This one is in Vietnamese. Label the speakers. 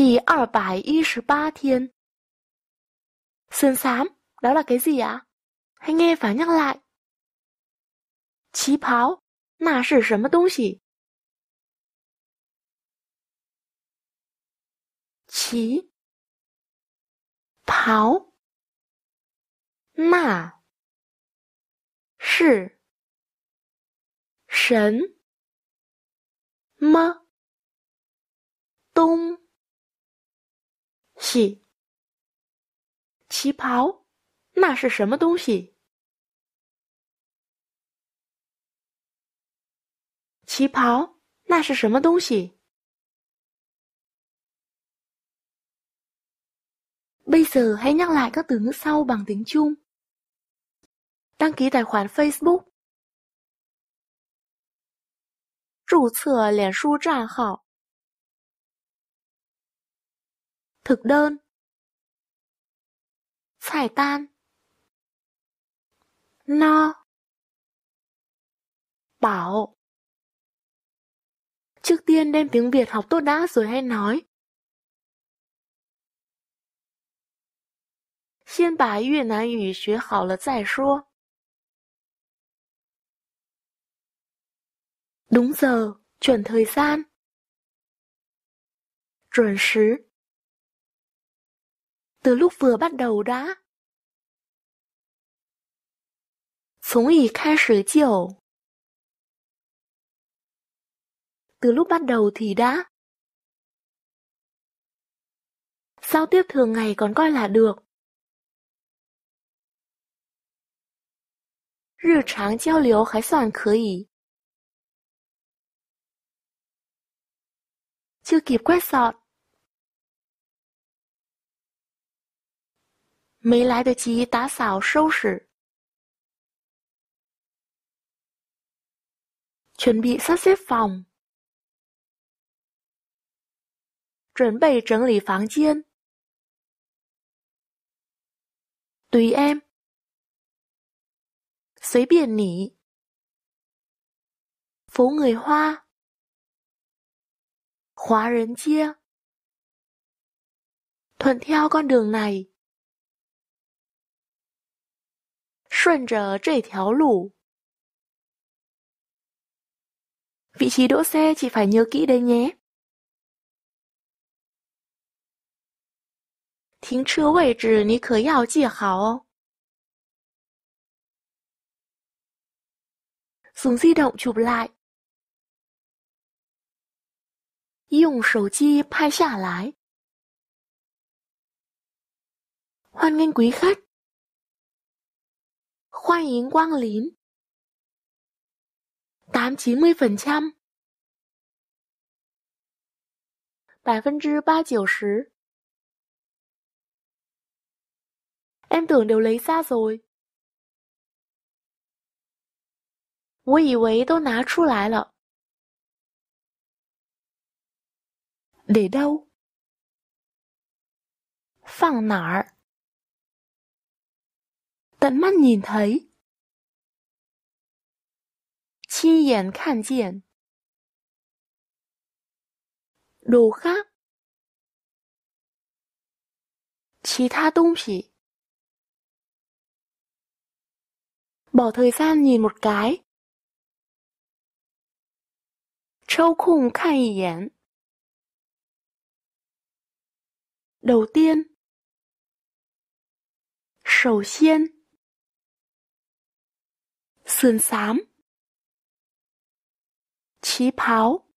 Speaker 1: 第二百一十八天，深色？呀？是什反正来。旗袍？那是什么东西？旗袍？那是什么东？旗。旗袍，那是什么东西？旗袍，那是什么东西？Bây giờ hãy nhắc lại các từ ngữ sau bằng tiếng Trung. Đăng ký tài khoản Facebook. 注册脸书账号。thực đơn. Phải tan. No. Bảo. Trước tiên đem tiếng Việt học tốt đã rồi hay nói. Xin bà Việt Nam ngữ học hảo 了再说. Đúng giờ, chuẩn thời gian. chuẩn Chuẩn 时 từ lúc vừa bắt đầu đã. 从一开始就 từ lúc bắt đầu thì đã. Giao tiếp thường ngày còn coi là được. Rì tráng giao liếu khái soạn khở ý. Chưa kịp quét sọt. 没来得及打扫收拾，chuẩn bị sắp xếp phòng, chuẩn em, phòng，准备整理房间，tùy phố người Hoa, Hóa rấn chia. Thuận theo con đường này 顺着这条路 vị trí đỗ xe chị phải nhớ kỹ đấy nhé. 停车位置你可要记好哦。Dùng di động chụp lại. Dùng sầu chi 拍下来. Hoan nghênh quý khách. 欢迎光临。tám chín mươi phần trăm，百分之八九十。Em tưởng đều lấy ra rồi. 我以为都拿出来了。Để đâu? 放哪儿？tận mắt nhìn thấy. Chi yển khản diện. Đồ khác. Chí tha tung chỉ. Bỏ thời gian nhìn một cái. Châu khung khai yển. Đầu tiên. Sầu xiên sườn xám. Chí pháo